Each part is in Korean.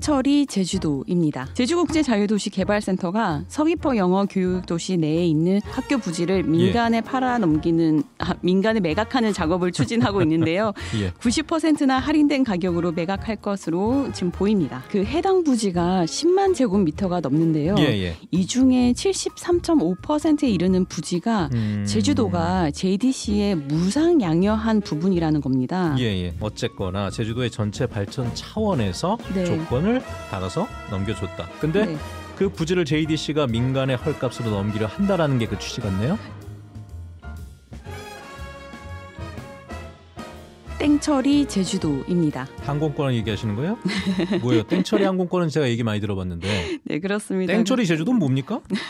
창철이 제주도입니다. 제주국제자유도시개발센터가 서귀포 영어교육도시 내에 있는 학교 부지를 예. 민간에 예. 팔아넘기는 아, 민간에 매각하는 작업을 추진하고 있는데요. 예. 90%나 할인된 가격으로 매각할 것으로 지금 보입니다. 그 해당 부지가 10만 제곱미터가 넘는데요. 예, 예. 이 중에 73.5%에 이르는 부지가 음... 제주도가 JDC에 무상 양여한 부분이라는 겁니다. 예, 예. 어쨌거나 제주도의 전체 발전 차원에서 네. 조건을 부을 달아서 넘겨줬다. 근데 네. 그 부지를 JDC가 민간의 헐값으로 넘기려 한다라는 게 그 취지 같네요. 땡처리 제주도입니다. 항공권 을 얘기하시는 거예요? 뭐예요? 땡처리 항공권은 제가 얘기 많이 들어봤는데. 네, 그렇습니다. 땡처리 제주도는 뭡니까?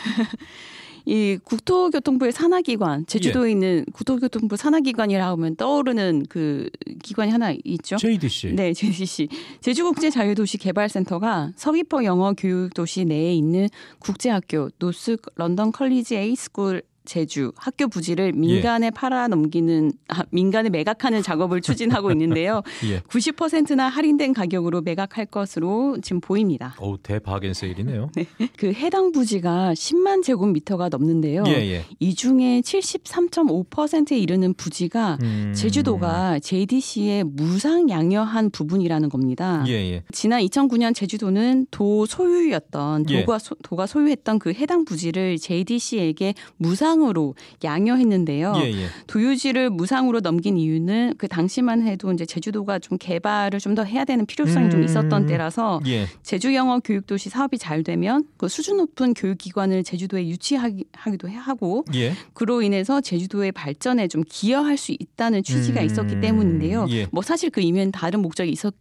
이 국토교통부의 산하기관 제주도에 예. 있는 국토교통부 산하기관이라 고 하면 떠오르는 그 기관이 하나 있죠. JDC. 네, JDC. 제주국제자유도시개발센터가 서귀포 영어교육도시 내에 있는 국제학교 노스 런던 컬리지 에이스쿨 제주 학교 부지를 예. 민간에 예. 팔아넘기는 아, 민간에 매각하는 작업을 추진하고 있는데요. 예. 90%나 할인된 가격으로 매각할 것으로 지금 보입니다. 오 대박인 세일이네요. 네. 그 해당 부지가 10만 제곱미터가 넘는데요. 예, 예. 이 중에 73.5%에 이르는 부지가 음... 제주도가 JDC에 무상 양여한 부분이라는 겁니다. 예, 지난 2009년 제주도는 도 소유였던 도가 소, 도가 소유했던 그 해당 부지를 JDC에게 무상 무상으로 양여했는데요. 예, 예. 도유지를 무상으로 넘긴 이유는 그 당시만 해도 이제 제주도가 좀 개발을 좀 더 해야 되는 필요성이 음, 좀 있었던 때라서 예. 제주 영어 교육 도시 사업이 잘 되면 그 수준 높은 교육 기관을 제주도에 유치하기도 하고 예. 그로 인해서 제주도의 발전에 좀 기여할 수 있다는 취지가 음, 있었기 때문인데요. 예. 뭐 사실 그 이면 다른 목적이 있었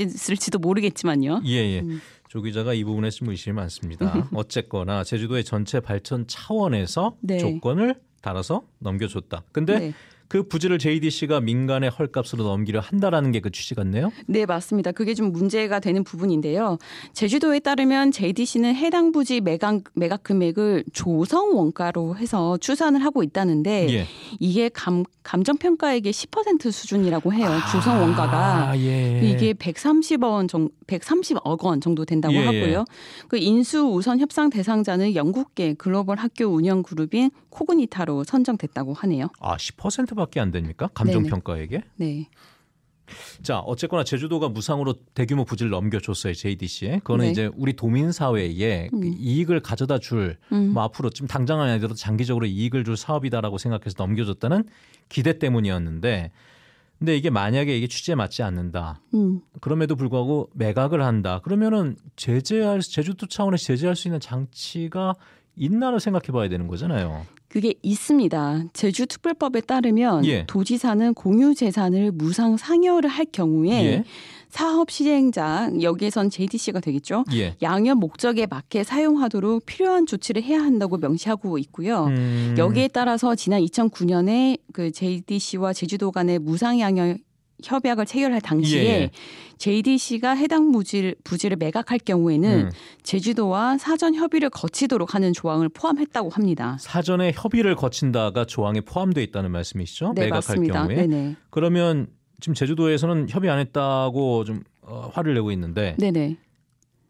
을지도 모르겠지만요. 예, 예. 음. 조 기자가 이 부분에 좀 의심이 많습니다. 어쨌거나 제주도의 전체 발전 차원에서 네. 조건을 달아서 넘겨줬다. 근데 네. 그 부지를 JDC가 민간의 헐값으로 넘기려 한다라는 게 그 취지 같네요. 네, 맞습니다. 그게 좀 문제가 되는 부분인데요. 제주도에 따르면 JDC는 해당 부지 매각 매각 금액을 조성 원가로 해서 추산을 하고 있다는데 예. 이게 감 감정 평가액의 10% 수준이라고 해요. 아, 조성 원가가 예. 이게 130원 정 130억 원 정도 된다고 예, 예. 하고요. 그 인수 우선 협상 대상자는 영국계 글로벌 학교 운영 그룹인 코그니타로 선정됐다고 하네요. 아, 10% 1밖에안 됩니까? 감정 평가액에? 네. 자, 어쨌거나 제주도가 무상으로 대규모 부지를 넘겨줬어요 JDC에. 그거는 네. 이제 우리 도민 사회에 음. 그 이익을 가져다 줄뭐 음. 앞으로 지금 당장 은 아니더라도 장기적으로 이익을 줄 사업이다라고 생각해서 넘겨줬다는 기대 때문이었는데, 근데 이게 만약에 이게 취지에 맞지 않는다. 음. 그럼에도 불구하고 매각을 한다. 그러면은 제재할 제주도 차원에서 제재할 수 있는 장치가 있나를 생각해봐야 되는 거잖아요. 그게 있습니다. 제주특별법에 따르면 예. 도지사는 공유 재산을 무상 상여를 할 경우에 예. 사업 시행자 여기에선 JDC가 되겠죠. 예. 양현 목적에 맞게 사용하도록 필요한 조치를 해야 한다고 명시하고 있고요. 음. 여기에 따라서 지난 2009년에 그 JDC와 제주도 간의 무상 양여 협약을 체결할 당시에 예. 예. JDC가 해당 부지를, 부지를 매각할 경우에는 음. 제주도와 사전 협의를 거치도록 하는 조항을 포함했다고 합니다. 사전에 협의를 거친다가 조항에 포함되어 있다는 말씀이시죠? 네, 매각할 맞습니다. 경우에. 네네. 그러면 지금 제주도에서는 협의 안 했다고 좀 어, 화를 내고 있는데 네네.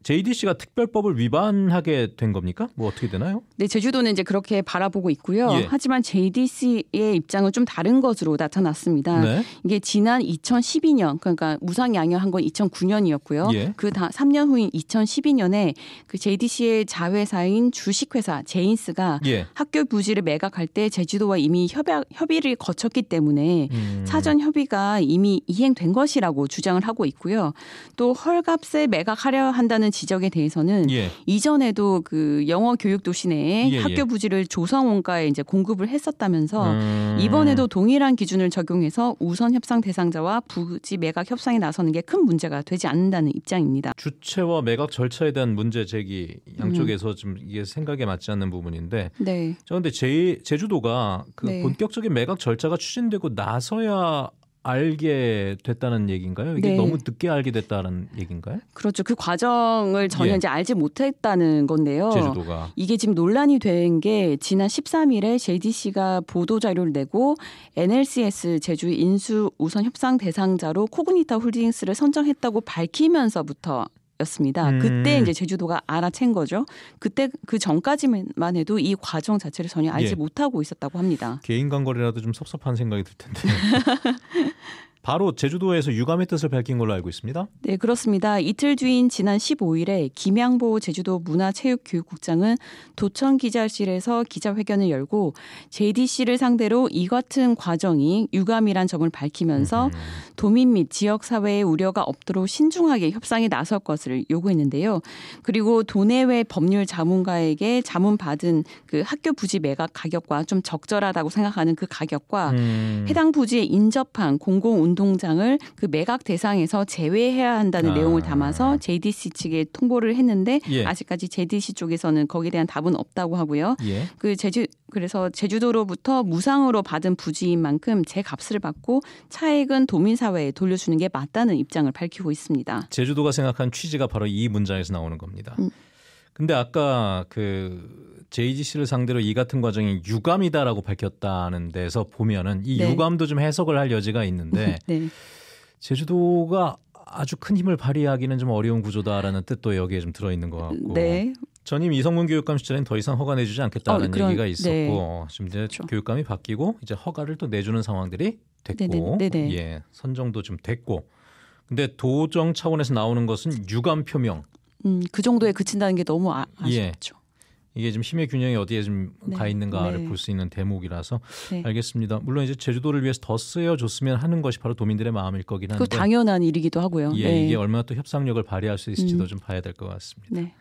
JDC가 특별법을 위반하게 된 겁니까? 뭐 어떻게 되나요? 네, 제주도는 이제 그렇게 바라보고 있고요. 예. 하지만 JDC의 입장은 좀 다른 것으로 나타났습니다. 네. 이게 지난 2012년 그러니까 무상 양여한건 2009년이었고요. 예. 그다 3년 후인 2012년에 그 JDC의 자회사인 주식회사 제인스가 예. 학교 부지를 매각할 때 제주도와 이미 협약 협의를 거쳤기 때문에 음. 사전 협의가 이미 이행된 것이라고 주장을 하고 있고요. 또 헐값에 매각하려 한다는 하는 지적에 대해서는 예. 이전에도 그 영어 교육 도시 내에 예, 예, 학교 부지를 조성원가에 이제 공급을 했었다면서 음. 이번에도 동일한 기준을 적용해서 우선 협상 대상자와 부지 매각 협상에 나서는 게 큰 문제가 되지 않는다는 입장입니다. 주체와 매각 절차에 대한 문제 제기 양쪽에서 음. 좀 이게 생각에 맞지 않는 부분인데 네. 그런데 제, 제주도가 그 네. 본격적인 매각 절차가 추진되고 나서야 알게 됐다는 얘기인가요? 이게 네. 너무 늦게 알게 됐다는 얘기인가요? 그렇죠. 그 과정을 전혀 예. 이제 알지 못했다는 건데요. 제주도가 이게 지금 논란이 된 게 지난 13일에 JDC가 보도 자료를 내고 NLCS 제주 인수 우선 협상 대상자로 코그니타 홀딩스를 선정했다고 밝히면서부터 였습니다. 음. 그때 이제 제주도가 알아챈 거죠. 그때 그 전까지만 해도 이 과정 자체를 전혀 알지 예. 못하고 있었다고 합니다. 개인 광고라도 좀 섭섭한 생각이 들 텐데. 바로 제주도에서 유감의 뜻을 밝힌 걸로 알고 있습니다. 네, 그렇습니다. 이틀 뒤인 지난 15일에 김양보 제주도 문화체육교육국장은 도청 기자실에서 기자회견을 열고 JDC를 상대로 이 같은 과정이 유감이란 점을 밝히면서 도민 및 지역 사회의 우려가 없도록 신중하게 협상에 나설 것을 요구했는데요. 그리고 도내외 법률 자문가에게 자문 받은 그 학교 부지 매각 가격과 좀 적절하다고 생각하는 그 가격과 음. 해당 부지에 인접한 공공 운 운동장을 그 매각 대상에서 제외해야 한다는 아. 내용을 담아서 JDC 측에 통보를 했는데 예. 아직까지 JDC 쪽에서는 거기에 대한 답은 없다고 하고요. 예. 그 제주 그래서 제주도로부터 무상으로 받은 부지인 만큼 제 값을 받고 차액은 도민 사회에 돌려주는 게 맞다는 입장을 밝히고 있습니다. 제주도가 생각한 취지가 바로 이 문장에서 나오는 겁니다. 음. 근데 아까 그 제이지 씨를 상대로 이 같은 과정이 유감이다라고 밝혔다는 데서 보면은 이 네. 유감도 좀 해석을 할 여지가 있는데 네. 제주도가 아주 큰 힘을 발휘하기는 좀 어려운 구조다라는 뜻도 여기에 좀 들어 있는 것 같고 네. 전임 이성문 교육감 시절엔 더 이상 허가 내주지 않겠다라는 어, 그런, 얘기가 네. 있었고 지금 이제 그렇죠. 교육감이 바뀌고 이제 허가를 또 내주는 상황들이 됐고 네, 네, 예 선정도 좀 됐고 근데 도정 차원에서 나오는 것은 유감 표명 음, 그 정도에 그친다는 게 너무 아, 예. 아쉽죠. 예. 이게 좀 힘의 균형이 어디에 좀가 네. 있는가를 네. 볼수 있는 대목이라서 네. 알겠습니다. 물론 이제 제주도를 위해서 더 쓰여줬으면 하는 것이 바로 도민들의 마음일 거긴 한데 그 당연한 일이기도 하고요. 예, 네. 이게 얼마나 또 협상력을 발휘할 수 있을지도 음. 좀 봐야 될 것 같습니다. 네.